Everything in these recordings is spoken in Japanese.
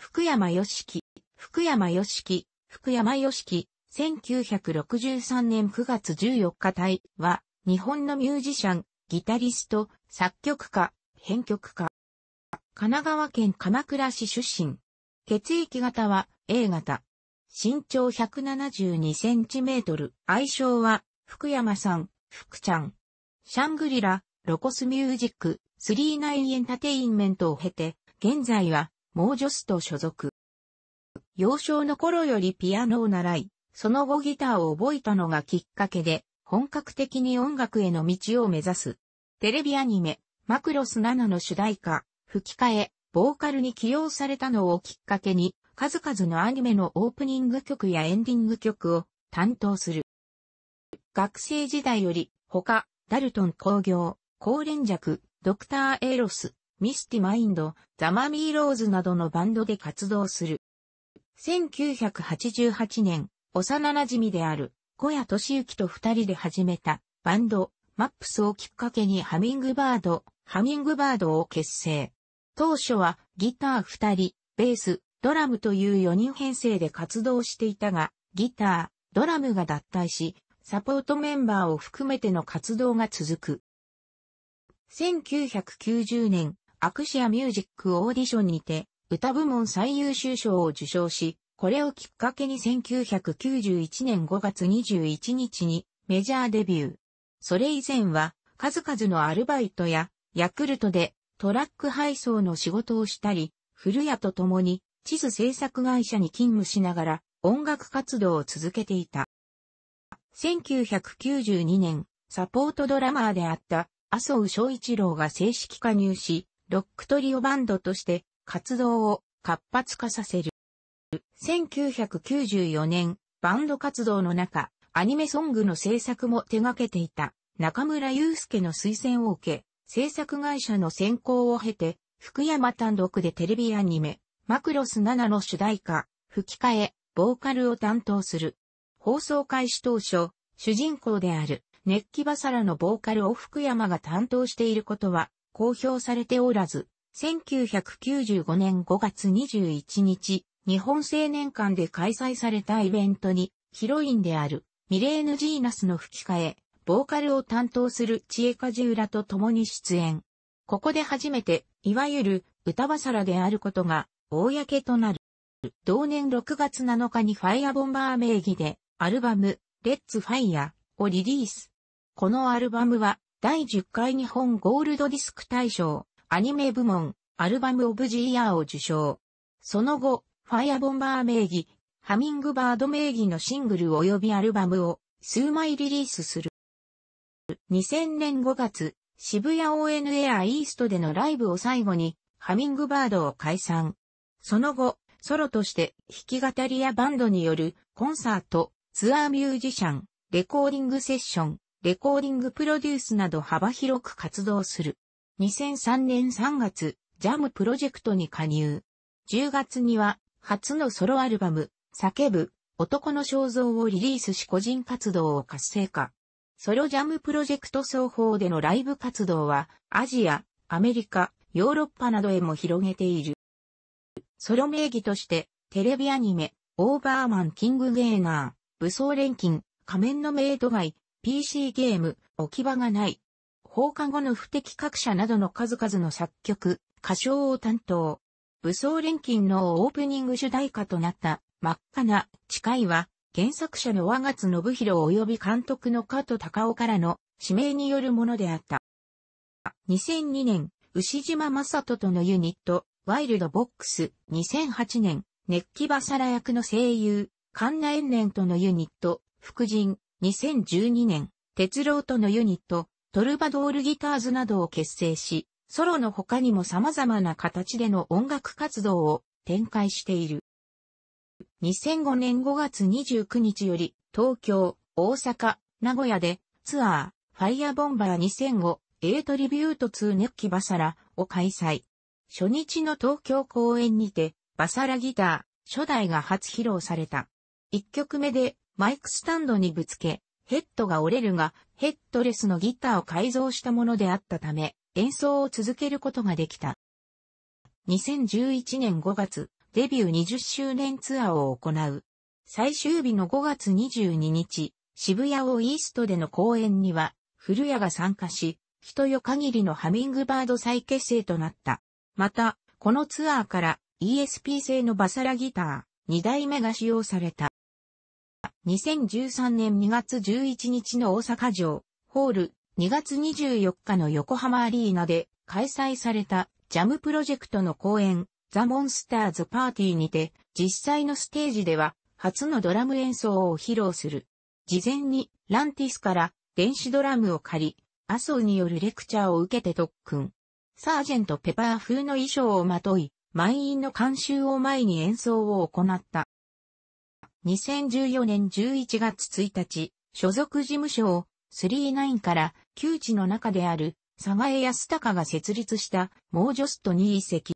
福山良樹、福山良樹、福山良樹、1963年9月14日隊は、日本のミュージシャン、ギタリスト、作曲家、編曲家。神奈川県鎌倉市出身。血液型は A 型。身長172センチメートル。愛称は、福山さん、福ちゃん。シャングリラ、ロコスミュージック、スリーナインエンタテインメントを経て、現在は、モージョスト所属。幼少の頃よりピアノを習い、その後ギターを覚えたのがきっかけで、本格的に音楽への道を目指す。テレビアニメ、マクロス7の主題歌、吹き替え、ボーカルに起用されたのをきっかけに、数々のアニメのオープニング曲やエンディング曲を担当する。学生時代より、他、ダルトン工業、高連弱、ドクターエロス、ミスティマインド、ザ・マミー・ローズなどのバンドで活動する。1988年、幼馴染である小谷敏之と二人で始めたバンド、マップスをきっかけにハミングバード、ハミングバードを結成。当初はギター二人、ベース、ドラムという四人編成で活動していたが、ギター、ドラムが脱退し、サポートメンバーを含めての活動が続く。1990年、アクシアミュージックオーディションにて、歌部門最優秀賞を受賞し、これをきっかけに1991年5月21日にメジャーデビュー。それ以前は、数々のアルバイトや、ヤクルトでトラック配送の仕事をしたり、古谷と共に地図制作会社に勤務しながら音楽活動を続けていた。1992年、サポートドラマーであった麻生翔一郎が正式加入し、ロックトリオバンドとして活動を活発化させる。1994年、バンド活動の中、アニメソングの制作も手掛けていた中村祐介の推薦を受け、制作会社の選考を経て、福山単独でテレビアニメ、マクロス7の主題歌、吹き替え、ボーカルを担当する。放送開始当初、主人公である、熱気バサラのボーカルを福山が担当していることは、公表されておらず、1995年5月21日、日本青年館で開催されたイベントに、ヒロインであるミレーヌ・ジーナスの吹き替え、ボーカルを担当するチエカジューラと共に出演。ここで初めて、いわゆる歌バサラであることが、公となる。同年6月7日にファイアボンバー名義で、アルバム、レッツファイアをリリース。このアルバムは、第10回日本ゴールドディスク大賞、アニメ部門、アルバムオブジーイヤーを受賞。その後、ファイアボンバー名義、ハミングバード名義のシングル及びアルバムを数枚リリースする。2000年5月、渋谷 ON i アイーストでのライブを最後に、ハミングバードを解散。その後、ソロとして弾き語りやバンドによるコンサート、ツアーミュージシャン、レコーディングセッション、レコーディングプロデュースなど幅広く活動する。2003年3月、ジャムプロジェクトに加入。10月には、初のソロアルバム、叫ぶ、男の肖像をリリースし個人活動を活性化。ソロジャムプロジェクト双方でのライブ活動は、アジア、アメリカ、ヨーロッパなどへも広げている。ソロ名義として、テレビアニメ、オーバーマンキングゲーナー、武装錬金、仮面のメイド街、PC ゲーム、置き場がない。放課後の不適格者などの数々の作曲、歌唱を担当。武装錬金のオープニング主題歌となった真っ赤な誓いは原作者の和月信弘及び監督の加藤隆夫からの指名によるものであった。2002年、牛島正人とのユニット、ワイルドボックス。2008年、熱気バサラ役の声優、神奈延年とのユニット、福神、2012年、鉄郎とのユニット、トルバドールギターズなどを結成し、ソロの他にも様々な形での音楽活動を展開している。2005年5月29日より、東京、大阪、名古屋で、ツアー、ファイアボンバー2005、A トリビュート2ネッキバサラを開催。初日の東京公演にて、バサラギター、初代が初披露された。1曲目で、マイクスタンドにぶつけ、ヘッドが折れるが、ヘッドレスのギターを改造したものであったため、演奏を続けることができた。2011年5月、デビュー20周年ツアーを行う。最終日の5月22日、渋谷をイーストでの公演には、古谷が参加し、人よ限りのハミングバード再結成となった。また、このツアーから ESP 製のバサラギター、2台目が使用された。2013年2月11日の大阪城、ホール、2月24日の横浜アリーナで開催されたジャムプロジェクトの公演、ザ・モンスターズ・パーティーにて、実際のステージでは、初のドラム演奏を披露する。事前に、ランティスから電子ドラムを借り、麻生によるレクチャーを受けて特訓。サージェント・ペパー風の衣装をまとい、満員の監修を前に演奏を行った。2014年11月1日、所属事務所を39から旧地の中である佐賀江康隆が設立したモージョストに移籍。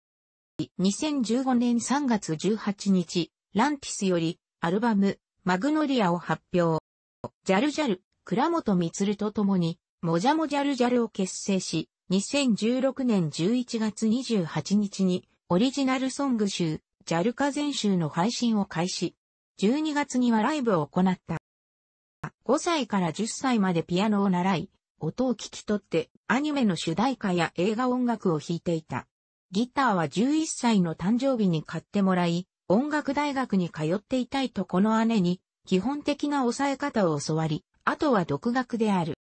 2015年3月18日、ランティスよりアルバムマグノリアを発表。ジャルジャル、倉本光と共に、もじゃもじゃるジャルを結成し、2016年11月28日にオリジナルソング集、ジャルカ全集の配信を開始。12月にはライブを行った。5歳から10歳までピアノを習い、音を聞き取って、アニメの主題歌や映画音楽を弾いていた。ギターは11歳の誕生日に買ってもらい、音楽大学に通っていたいとこの姉に、基本的な抑え方を教わり、あとは独学である。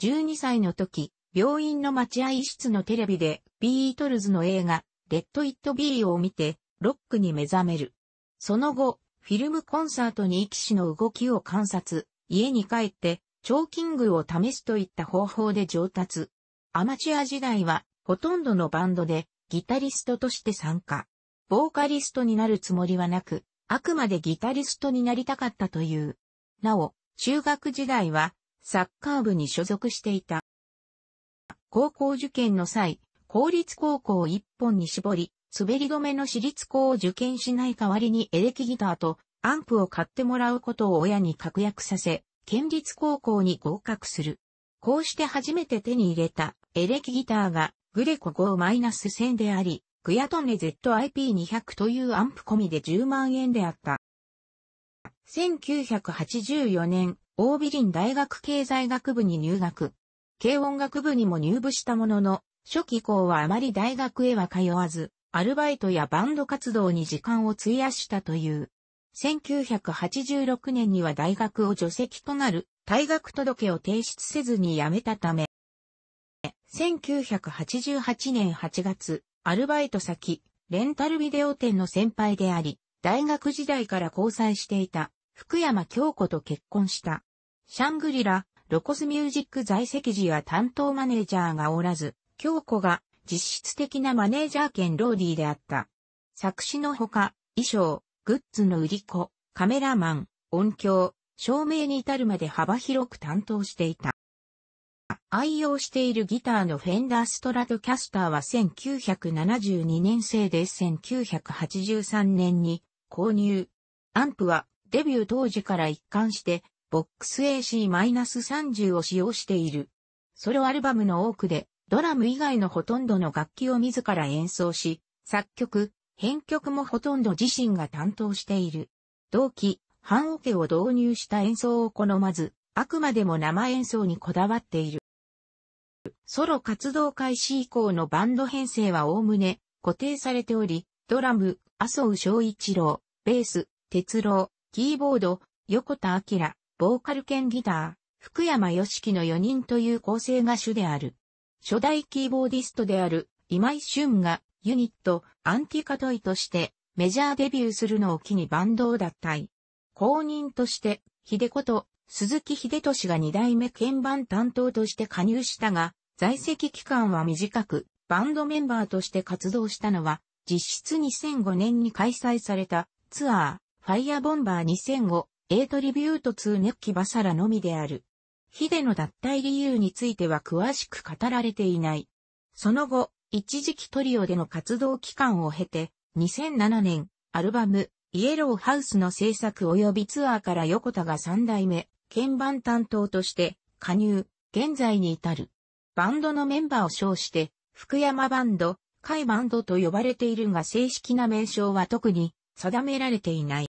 12歳の時、病院の待合室のテレビで、ビートルズの映画、レッド・イット・ビーを見て、ロックに目覚める。その後、フィルムコンサートに騎士の動きを観察、家に帰って、チョーキングを試すといった方法で上達。アマチュア時代は、ほとんどのバンドで、ギタリストとして参加。ボーカリストになるつもりはなく、あくまでギタリストになりたかったという。なお、中学時代は、サッカー部に所属していた。高校受験の際、公立高校一本に絞り、滑り止めの私立校を受験しない代わりにエレキギターとアンプを買ってもらうことを親に確約させ、県立高校に合格する。こうして初めて手に入れたエレキギターがグレコ5-1000であり、クヤトネ ZIP200 というアンプ込みで10万円であった。1984年、オービリン大学経済学部に入学。軽音楽部にも入部したものの、初期校はあまり大学へは通わず、アルバイトやバンド活動に時間を費やしたという。1986年には大学を除籍となる退学届を提出せずに辞めたため、1988年8月、アルバイト先、レンタルビデオ店の先輩であり、大学時代から交際していた福山京子と結婚した。シャングリラ、ロコスミュージック在籍時は担当マネージャーがおらず、京子が実質的なマネージャー兼ローディーであった。作詞のほか、衣装、グッズの売り子、カメラマン、音響、照明に至るまで幅広く担当していた。愛用しているギターのフェンダーストラトキャスターは1972年製で1983年に購入。アンプはデビュー当時から一貫してボックス AC-30 を使用している。ソロアルバムの多くでドラム以外のほとんどの楽器を自ら演奏し、作曲、編曲もほとんど自身が担当している。同期、半オケを導入した演奏を好まず、あくまでも生演奏にこだわっている。ソロ活動開始以降のバンド編成は概ね固定されており、ドラム、麻生翔一郎、ベース、哲郎、キーボード、横田明、ボーカル兼ギター、福山良樹の4人という構成が主である。初代キーボーディストである今井俊がユニットアンティカトイとしてメジャーデビューするのを機にバンドを脱退。公認として秀子と鈴木秀俊が2代目鍵盤担当として加入したが、在籍期間は短く、バンドメンバーとして活動したのは、実質2005年に開催されたツアー、ファイアボンバー2005、A トリビュート2ネッキバサラのみである。ヒデの脱退理由については詳しく語られていない。その後、一時期トリオでの活動期間を経て、2007年、アルバム、イエローハウスの制作及びツアーから横田が3代目、鍵盤担当として加入、現在に至る。バンドのメンバーを称して、福山バンド、海バンドと呼ばれているが正式な名称は特に定められていない。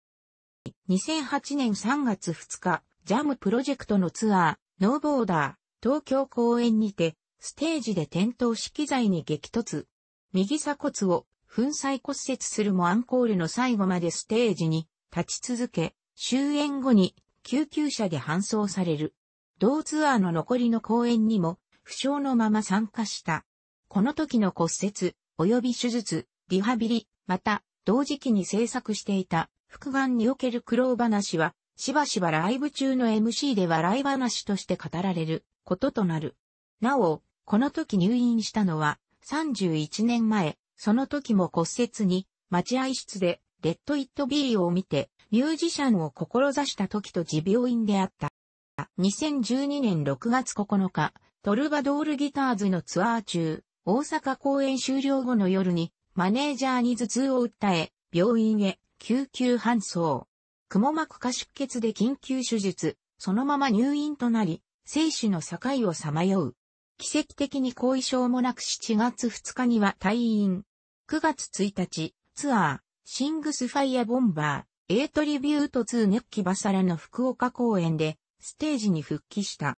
2008年3月2日、ジャムプロジェクトのツアー、ノーボーダー、東京公演にて、ステージで転倒し機材に激突。右鎖骨を粉砕骨折するもアンコールの最後までステージに立ち続け、終演後に救急車で搬送される。同ツアーの残りの公演にも負傷のまま参加した。この時の骨折、及び手術、リハビリ、また同時期に制作していた複眼における苦労話はしばしばライブ中の MC で笑い話として語られることとなる。なお、この時入院したのは31年前、その時も骨折に待合室でレッド・イット・ビーを見てミュージシャンを志した時と自病院であった。2012年6月9日、トルバドールギターズのツアー中、大阪公演終了後の夜にマネージャーに頭痛を訴え、病院へ救急搬送。くも膜下出血で緊急手術、そのまま入院となり、生死の境をさまよう。奇跡的に後遺症もなく7月2日には退院。9月1日、ツアー、シングスファイアボンバー、エイトリビュート2ネッキバサラの福岡公演で、ステージに復帰した。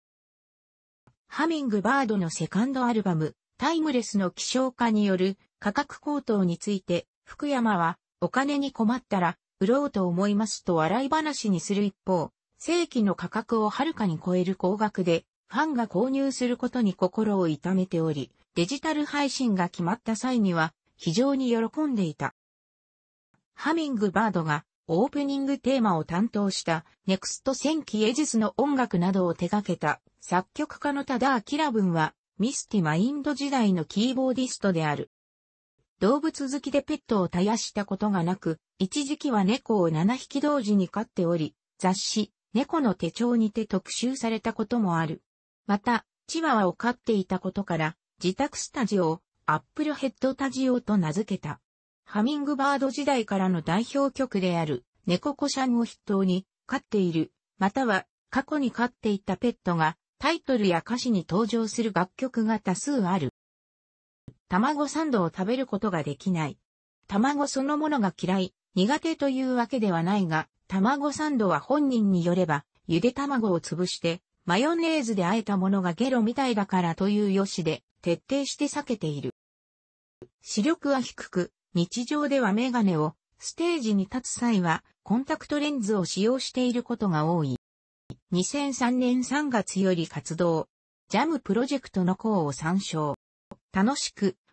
ハミングバードのセカンドアルバム、タイムレスの希少化による価格高騰について、福山は、お金に困ったら、売ろうと思いますと笑い話にする一方、正規の価格をはるかに超える高額で、ファンが購入することに心を痛めており、デジタル配信が決まった際には、非常に喜んでいた。ハミングバードがオープニングテーマを担当したネクスト戦記エジスの音楽などを手掛けた作曲家の多田明文はミスティマインド時代のキーボーディストである。動物好きでペットを絶やしたことがなく、一時期は猫を7匹同時に飼っており、雑誌、猫の手帳にて特集されたこともある。また、チワワを飼っていたことから、自宅スタジオアップルヘッドタジオと名付けた。ハミングバード時代からの代表曲である、猫子シャンを筆頭に、飼っている、または、過去に飼っていたペットが、タイトルや歌詞に登場する楽曲が多数ある。卵サンドを食べることができない。卵そのものが嫌い、苦手というわけではないが、卵サンドは本人によれば、ゆで卵を潰して、マヨネーズで和えたものがゲロみたいだからというよしで、徹底して避けている。視力は低く、日常ではメガネを、ステージに立つ際は、コンタクトレンズを使用していることが多い。2003年3月より活動、ジャムプロジェクトの項を参照。楽しく、